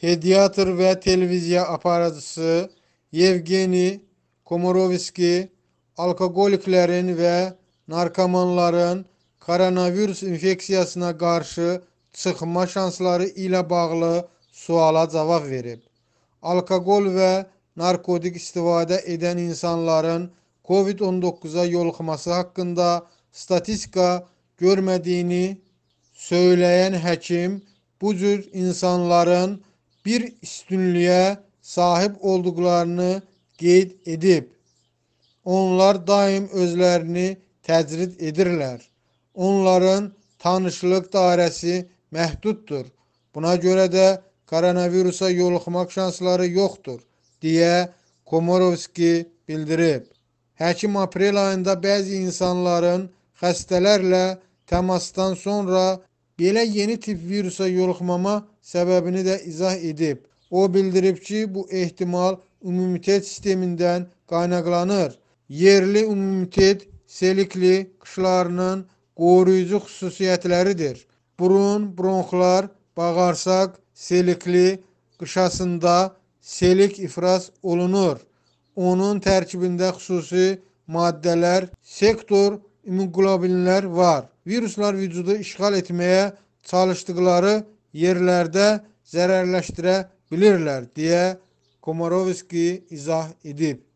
pediatr ve televizya aparatçısı Yevgeni Komorovski alkogoliklerin ve narkomanların koronavirus infeksiyasına qarşı çıxma şansları ilə bağlı suala cavab verib. Alkoqol və narkotik istifadə edən insanların COVID-19-a yoluxması haqqında statistika görmədiyini söyləyən həkim bu cür insanların bir üstünlüğe sahip olduklarını qeyd edib. Onlar daim özlərini təcrid edirlər. Onların tanışlıq dairəsi məhduddur. Buna görə də koronavirusa yoluxmaq şansları yoxdur, deyə Komorovski bildirib. Həkim aprel ayında bəzi insanların xəstələrlə təmasdan sonra Belə yeni tip virusa yoluxmama səbəbini də izah edib. O bildirib ki, bu ehtimal immunitet sistemindən qaynaqlanır. Yerli immunitet selikli qışlarının qoruyucu xüsusiyyətləridir. Burun, bronxlar, bağırsaq selikli qışasında selik ifraz olunur. Onun tərkibində xüsusi maddələr sektor immunoglobinler var. Virüsler vücudu işgal etmeye çalıştıkları yerlerde zərərləşdirə bilirlər deyə Komarovski izah edip.